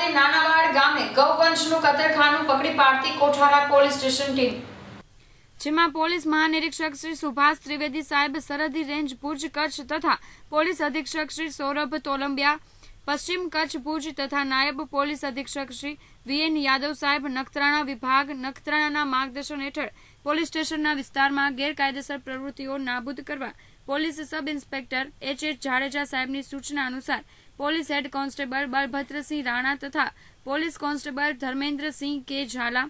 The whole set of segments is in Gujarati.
ખાતે નાનાવાડ ગામે ગૌવંશનું કતરખાનું પકડી પાડતી કોઠારા પોલીસ સ્ટેશન ટીમ જેમાં પોલીસ મહાનિરીક્ષક શ્રી સુભાષ ત્રિવેદી સાહેબ સરહદી રેન્જ ભુજ કચ્છ તથા પોલીસ અધિક્ષક શ્રી સૌરભ તોલંબિયા પશ્ચિમ કચ્છ ભુજ તથા નાયબ પોલીસ અધિક્ષક શ્રી વીએન યાદવ સાહેબ નખત્રાણા વિભાગ નખત્રાણાના માર્ગદર્શન હેઠળ પોલીસ સ્ટેશનના વિસ્તારમાં ગેરકાયદેસર પ્રવૃત્તિઓ નાબૂદ કરવા police sub inspector H H Jadeja સાહેબની સૂચના અનુસાર police head constable Balbhadrasinh Rana તથા પોલીસ કોન્સ્ટેબલ ધર્મેન્દ્રસિંહ કે ઝાલા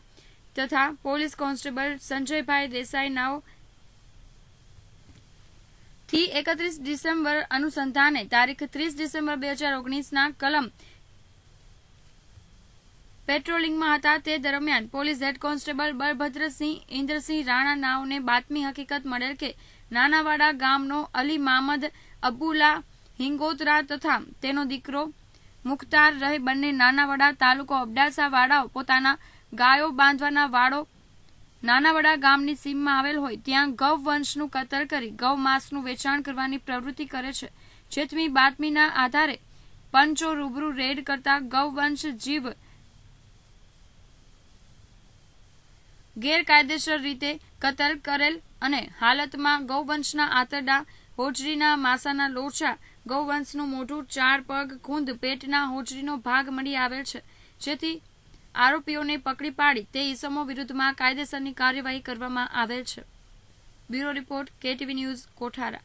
તથા પોલીસ કોન્સ્ટેબલ સંજયભાઈ દેસાઈનાઓ થી એકત્રીસ ડિસેમ્બર અનુસંધાને તારીખ ત્રીસ ડિસેમ્બર બે હજાર ઓગણીસના કલમ પેટ્રોલિંગમાં હતા તે દરમિયાન police head constable Balbhadrasinh Indrasinh Rana નાવને બાતમી હકીકત મળેલ કે નાનાવાડા ગામનો અલી મામદ અબુલા હિંગોતરા તથા તેનો દીકરો મુખ્તાર રહે બંને નાનાવાડા તાલુકો અબડાસા વાડાઓ પોતાના ગાયો બાંધવાના વાડો નાનાવાડા ગામની સીમમાં આવેલ હોય ત્યાં ગૌ વંશનું કતલ કરી ગૌ માંસનું વેચાણ કરવાની પ્રવૃત્તિ કરે છે જેથી બાતમીના આધારે પંચો રૂબરૂ રેડ કરતા વંશ જીવ ગેરકાયદેસર રીતે કતલ કરેલ અને હાલતમાં ગૌવંશના આંતરડા હોજરીના માસાના લોચા ગૌવંશનું મોટું ચાર પગ ખૂંદ પેટના હોજરીનો ભાગ મળી આવેલ છે જેથી આરોપીઓને પકડી પાડી તે ઇસમો વિરુદ્ધમાં કાયદેસરની કાર્યવાહી કરવામાં આવેલ છે bureau report KTV news Kothara